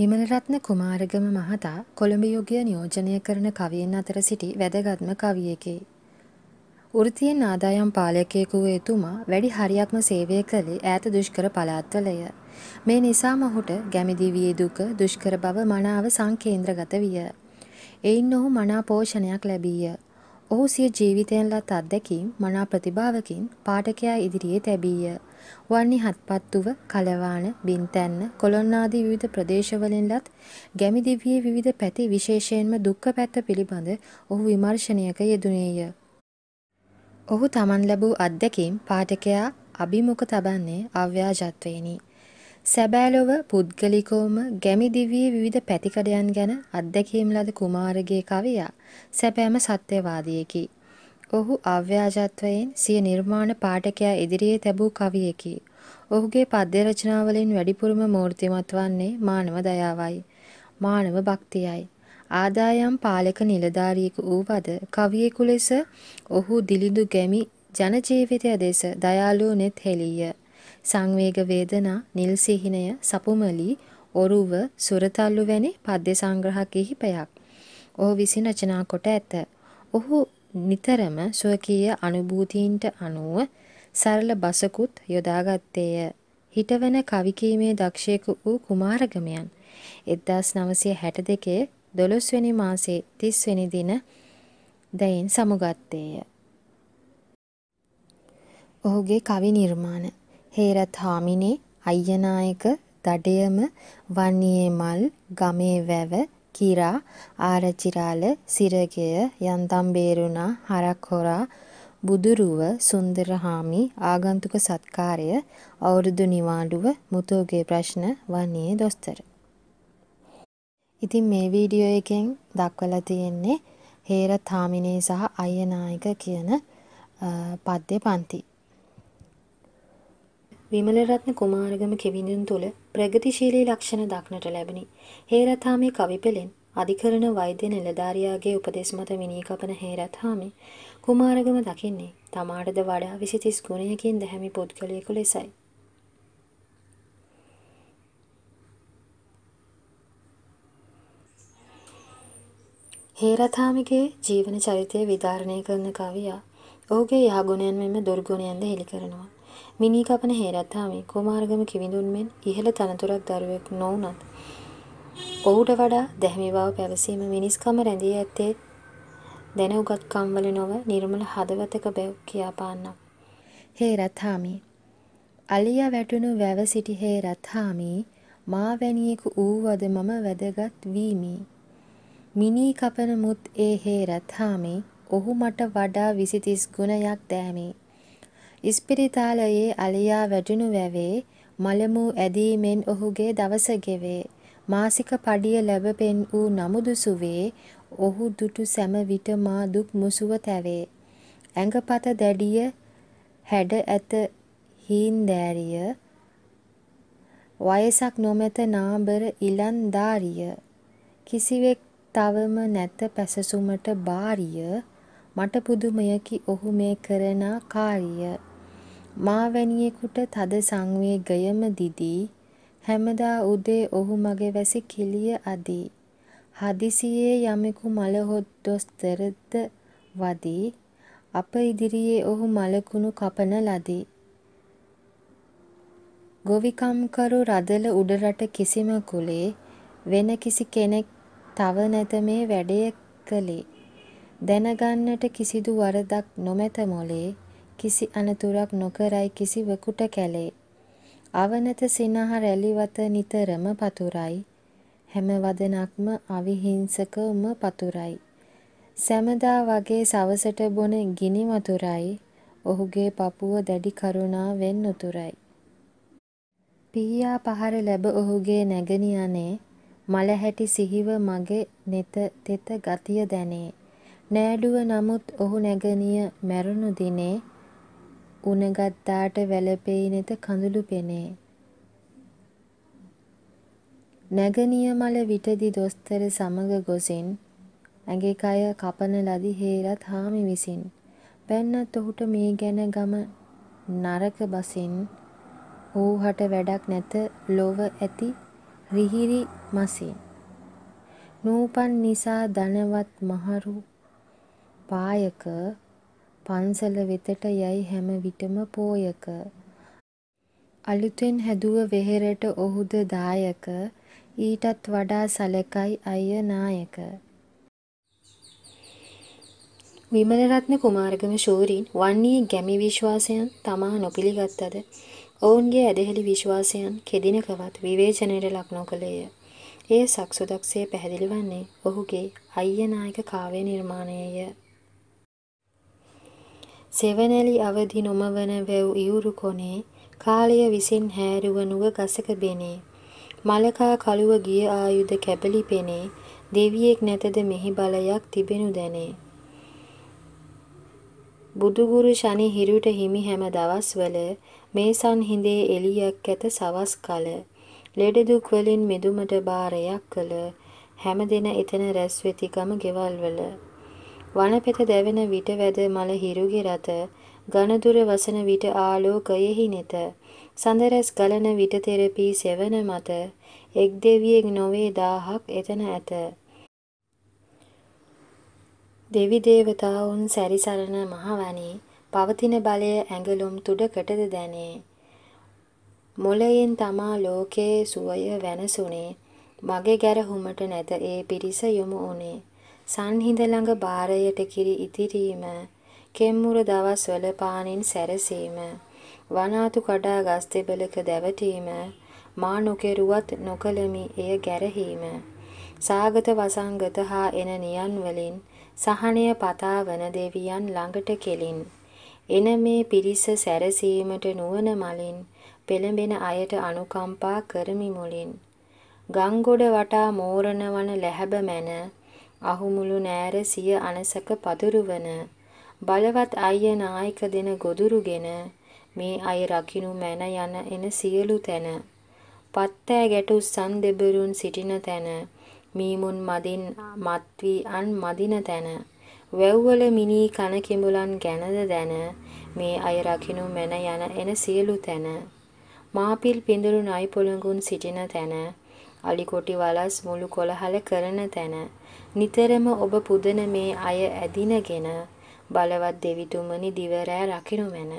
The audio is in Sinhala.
විමලරත්න කුමාරගම මහතා කොළඹ යුගය නියෝජනය කරන කවියන් අතර සිටි වැදගත්ම කවියකි. වෘතියෙන් ආදායම් පාලකයෙකු වූ එතුමා වැඩි හරියක්ම සේවය කළේ ඈත දුෂ්කර පළාත්වලය. මේ නිසාම ඔහුට ගැමිදිවියේ දුක දුෂ්කර බව මනාව සංකේන්ද්‍රගත විය. එයින් ඔහු මනා පෝෂණයක් ලැබීය. ඔහු සිය ජීවිතයෙන් ලත් අත්දැකීම් මනා ප්‍රතිභාවකින් පාඨකයා ඉදිරියේ තැබීය. වන්නි හත්පත්තුව, කලවාන, බින්තැන්න, කොළොන් ආදී විවිධ ප්‍රදේශවලින් ලත් ගැමි දිවියේ විවිධ පැති විශේෂයෙන්ම දුක්ඛ පැත්ත පිළිබඳ ඔහු විමර්ශනයක යෙදුණේය. ඔහු තමන් ලැබූ අත්දැකීම් පාඨකයා අභිමුඛ තබන්නේ අව්‍යාජත්වේනි. සැබෑලොව පුද්ගලිකෝම ගැමි දිවියේ විවිධ පැතිකඩයන් ගැන අත්දැකීම් ලද කුමාරගේ කවියා සැබෑම සත්‍යවාදියෙකි. ඔහු අව්‍යාජත්වයෙන් සිය නිර්මාණ පාඨකයා ඉදිරියේ තැබූ කවියෙකි. ඔහුගේ පද්‍ය රචනාවලින් වැඩිපුරම මූර්තිමත් වන්නේ මානව දයාවයි. මානව භක්තියයි. ආදායම් පාලක නිලධාරියෙකු වූවද කවියෙකු ලෙස ඔහු දිලිඳු ගැමි ජන ජීවිතය දෙස දයාලුව නෙත් හෙළීය. සංවේග වේදනා, නිල් සිහිනය, සපුමලි, ඔරුව, සුරතල්ලු වැනි පද්‍ය සංග්‍රහ කිහිපයක්. ඔහු විසින් රචනා කොට ඇත. ඔහු නිතරම ස්වකීය අනුභූතීන්ට අනුව සරල බසකුත් යොදාගත්තේය. හිටවන කවිකීමේ දක්ෂයෙකු වූ කුමාරගමයන් 1962 දොළොස්වැනි මාසේ 30 වෙනි දින දැයින් සමුගත්තේය. ඔහුගේ කවි නිර්මාණ හේරත් හාමිනේ අයියනායක දඩයම වන්නේ මල් ගමේ වැව ಕಿರಾ ಆರಚಿರಾಲ ಸಿರಗೆಯ යන්තම්බේරුණා හරක් හොරා බුදුරුව සුන්දරහාමි ආගන්තුක සත්කාරය අවුරුදු නිවාඩුව මුතුගේ ප්‍රශ්න වන්නේ දොස්තර. ඉතින් මේ වීඩියෝ එකෙන් දක්වලා තියෙන්නේ හේරත් හාමිනේ සහ අයනායක කියන පද්‍ය පන්ති. විමලරත්න කුමාරගම කෙවිඳුන් තුළ ප්‍රගතිශීලී ලක්ෂණ දක්නට ලැබිනි. හේරත්හාමි කවිපෙලෙන් අධිකරණ වෛද්‍ය නිලධාරියාගේ උපදෙස් මත විනී කපන හේරත්හාමි කුමාරගම දකින්නේ තමාටද වඩා විසිතිස් ගුණයකින් දැහැමි පුද්ගලයෙකු ලෙසයි. හේරතාමිගේ ජීවන චරිතය විධාරණය කරන කවියා ඔහුගේ යහගුණයන් මෙම දුර්ගුණයන්ද හෙළි කරනවා. මිනී කපන හේරත්තාමේ කුමාරගම කිවිඳුන් මෙන් ඉහළ තනතුරක් දරුවෙක් නොවුනත් ඔහුට වඩා දැහැමි බව පැවසීම මිනිස්කම රැඳී ඇත්තේ දැන උගත්කම්වල නොව නිර්මල හදවතක බැව් කියාපාන්නම්. හේ රත්හාමි අලිය වැටුණු වැව සිටි හේ රත්හාමි මාවැනියෙකු වූවද මම වැදගත් වීමි. මිනී කපන මුත් ඒ හේ රත්හාමි ඔහු මට වඩා විසිතිස් ගුණයක් දෑමේ. ඉස්පිරිතාලයේ අලියා වැටුණු වැවේ මළමූ ඇදීමෙන් ඔහුගේ දවස ගෙවේ. මාසික පඩිය ලැබපෙන් වූ නමුදු සුවේ ඔහු දුටු සැම විට මා දුක් මුසුව තැවේ. ඇඟපත දැඩිය හැඩ ඇත හීන්දෑරිය වයසක් නොමැත නාබර ඉලන්දාරිය කිසිවෙක් තවම නැත පැසසුමට බාරිය මට පුදුමයකි ඔහු මේ කරනා කාරිය මා වැනියෙකුට තද සංවේගයම දිදී හැමදා උදේ ඔහු මගේ වැසි කිලිය අදී හදිසියේ යමෙකු මලහොද්දොස්තරද වදී අප ඉදිරියේ ඔහු මලකුණු කපන ලදී. ගොවිකම්කරු රදල උඩරට කිසිම කුලේ වෙන කිසි කෙනෙක් තව නැත මේ වැඩය කළේ. දැනගන්නට කිසිදු වරදක් නොමැත මොලේ කිසි අනතුරක් නොකරයි කිසිවකුට කැලේ. අවනත සිනහ රැලිවත නිතරම පතුරයි. හැම වදනක්ම අවිහිංසකවම පතුරයි. සැමදා වගේ සවසට බොන ගිනි වතුරයි. ඔහුගේ පපුව දැඩි කරුණාවෙන් උතුරයි. පීයා පහර ලැබ ඔහුගේ නැගණියනේ මලහැටි සිහිව මගේ නෙත තෙත ගතිය දැනේ. නෑඩුව නමුත් ඔහු නැගණිය මැරුණු දිනේ උනගත්තාට වැළපෙයි නැත කඳුළු පෙනේ. නැගනිය මල විටදි දොස්තර සමග ගොසින් ඇගේ කය කපන ලදි හේරත් හාමි විසින් පැන්නත් ඔහුට මේ ගැන ගම නරක බසින් ඌහට වැඩක් නැත ලොව ඇති රිහිරි මසින් නූපන් නිසා ධනවත් මහරු පායක පන්සල වෙතට යයි හැම විටම පෝයක. අලුතෙන් හැදුව වෙහෙරට ඔහුද දායක ඊටත් වඩා සලකයි අය නායක. විමලරත්න කුමාරගම ශූරීන් වන්නේ ගැමි විශ්වාසයන් තමා නොපිළිගත්තද ඔවුන්ගේ ඇදහෙළි විශ්වාසයන් කෙදිනකවත් විවේචනයට ලක් නොකළේය. ඒ සක්සුදක්ෂය පැහැදිලි වන්නේ ඔහුගේ අය්‍යනායක කාවය නිර්මාණයය. සෙවණැලි අවදි නොමවන වැව් ඉවුරු කොනේ කාලය විසින් හැරුවනුව ගසක බෙනේ මලකා කළුව ගිය ආයුධ කැබලි පෙනේ දෙවියෙක් නැතද මෙහි බලයක් තිබෙනු දැනේ බුදුගුරු ශනි හිරුට හිමි හැම දවස්වල මේසන් හිඳේ එළියක් ඇත සවස් කල ලෙඩ දුක් වලින් මෙදුමට බාරයක් කළ හැම දින එතන රැස් වෙති ගම ගෙවල් වල වනපෙත දැවෙන විට වැද මල හිරුගේ රත ඝනදුර වසන විට ආලෝකයෙහි නෙත සඳරැස් ගලන විට තෙරපී සෙවන මත එක් දෙවියෙක් නොවේ දාහක් එතන ඇත දෙවි දේවතාවුන් සැරිසරන මහවණි පවතින බලය ඇඟලුම් තුඩකටද දැනේ මොලයෙන් තමා ලෝකයේ සුවය වෙනසුනේ මගේ ගැරහුමට නැත ඒ පිරිස යොමු උනේ සංහිඳ ළඟ බාරයට කිරි ඉතිරීම කෙම්මුර දවස්වල පානින් සැරසීම වනාතු කඩා ගස් දෙබලක දැවටීම මා නොකෙරුවත් නොකලමි එය ගැරහීම සාගත වසංගත හා එන නියන් වලින් සහනය පතාවන දෙවියන් ළඟට කෙලින් එන මේ පිරිස සැරසීමට නුවණ මලින් පෙළඹෙන අයට අනුකම්පා කරමි මුලින් ගංගොඩ වටා මෝරණවන ලැහැබ මැන අහුමුළු නෑර සිය අනසක පදුරුවන බලවත් අයිය නායක දෙන ගොදුරුගෙන මේ අය රකිනු මැන යන එන සියලු තැන පත්තෑ ගැටු සන් දෙබරුන් සිටින තැන මීමුන් මදින් මත්වී අන් මදින තැන වැව්වල මිනී කන කිඹුලන් ගැනද දැන මේ අය රකිනු මැන යන එන සියලු තැන මාපිල් පිඳුරු නයි පොළඟුන් සිටින තැන අලිකොටි වලස් මුළු කොළහල කරන තැන නිතරම ඔබ පුදන මේ අය ඇදිනගෙන බලවත් දෙවිතුමනි දිවරෑ රකිනුමැන